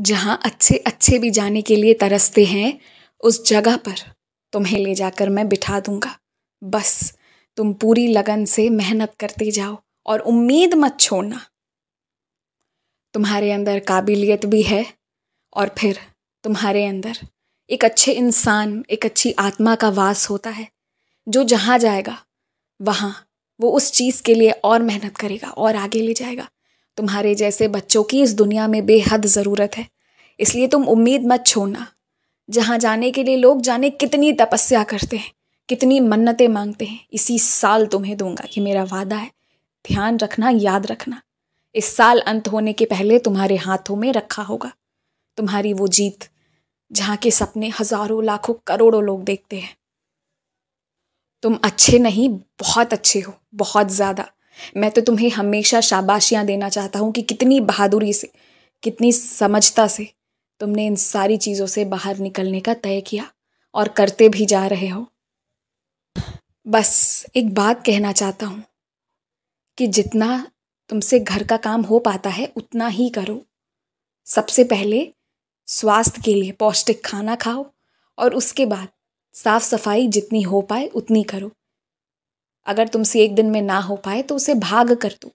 जहाँ अच्छे अच्छे भी जाने के लिए तरसते हैं उस जगह पर तुम्हें ले जाकर मैं बिठा दूंगा बस तुम पूरी लगन से मेहनत करते जाओ और उम्मीद मत छोड़ना तुम्हारे अंदर काबिलियत भी है और फिर तुम्हारे अंदर एक अच्छे इंसान एक अच्छी आत्मा का वास होता है जो जहाँ जाएगा वहाँ वो उस चीज़ के लिए और मेहनत करेगा और आगे ले जाएगा तुम्हारे जैसे बच्चों की इस दुनिया में बेहद ज़रूरत है इसलिए तुम उम्मीद मत छोड़ना जहाँ जाने के लिए लोग जाने कितनी तपस्या करते हैं कितनी मन्नतें मांगते हैं इसी साल तुम्हें दूंगा ये मेरा वादा है ध्यान रखना याद रखना इस साल अंत होने के पहले तुम्हारे हाथों में रखा होगा तुम्हारी वो जीत जहाँ के सपने हजारों लाखों करोड़ों लोग देखते हैं तुम अच्छे नहीं बहुत अच्छे हो बहुत ज़्यादा मैं तो तुम्हें हमेशा शाबाशियाँ देना चाहता हूं कि कितनी बहादुरी से कितनी समझता से तुमने इन सारी चीज़ों से बाहर निकलने का तय किया और करते भी जा रहे हो बस एक बात कहना चाहता हूं कि जितना तुमसे घर का काम हो पाता है उतना ही करो सबसे पहले स्वास्थ्य के लिए पौष्टिक खाना खाओ और उसके बाद साफ सफाई जितनी हो पाए उतनी करो अगर तुमसे एक दिन में ना हो पाए तो उसे भाग कर दो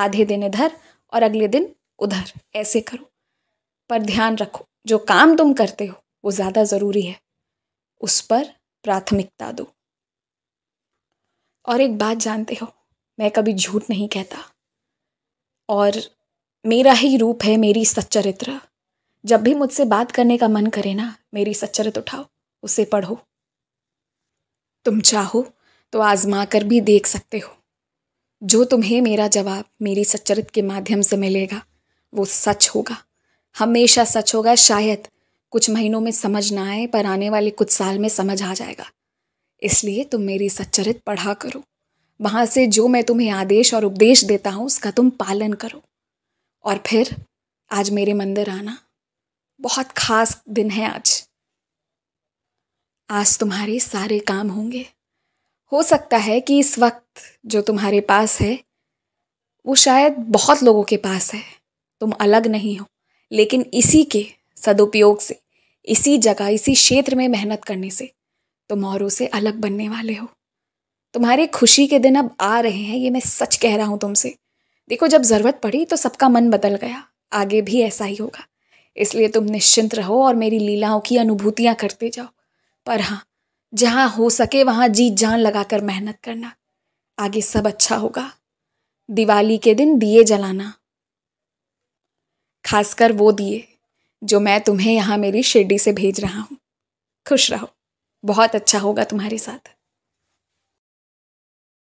आधे दिन इधर और अगले दिन उधर ऐसे करो पर ध्यान रखो जो काम तुम करते हो वो ज़्यादा ज़रूरी है उस पर प्राथमिकता दो और एक बात जानते हो मैं कभी झूठ नहीं कहता और मेरा ही रूप है मेरी सच्चरित्र जब भी मुझसे बात करने का मन करे ना मेरी सच्चरित उठाओ उसे पढ़ो तुम चाहो तो आजमा कर भी देख सकते हो जो तुम्हें मेरा जवाब मेरी सच्चरित के माध्यम से मिलेगा वो सच होगा हमेशा सच होगा शायद कुछ महीनों में समझ ना आए पर आने वाले कुछ साल में समझ आ जाएगा इसलिए तुम मेरी सच्चरित पढ़ा करो वहाँ से जो मैं तुम्हें आदेश और उपदेश देता हूँ उसका तुम पालन करो और फिर आज मेरे मंदिर आना बहुत खास दिन है आज आज तुम्हारे सारे काम होंगे हो सकता है कि इस वक्त जो तुम्हारे पास है वो शायद बहुत लोगों के पास है तुम अलग नहीं हो लेकिन इसी के सदुपयोग से इसी जगह इसी क्षेत्र में मेहनत करने से तुम और उसे अलग बनने वाले हो तुम्हारे खुशी के दिन अब आ रहे हैं ये मैं सच कह रहा हूँ तुमसे देखो जब ज़रूरत पड़ी तो सबका मन बदल गया आगे भी ऐसा ही होगा इसलिए तुम निश्चिंत रहो और मेरी लीलाओं की अनुभूतियाँ करते जाओ पर हाँ जहाँ हो सके वहाँ जी जान लगाकर मेहनत करना आगे सब अच्छा होगा दिवाली के दिन दिए जलाना खासकर वो दिए जो मैं तुम्हें यहाँ मेरी शिरडी से भेज रहा हूँ खुश रहो बहुत अच्छा होगा तुम्हारे साथ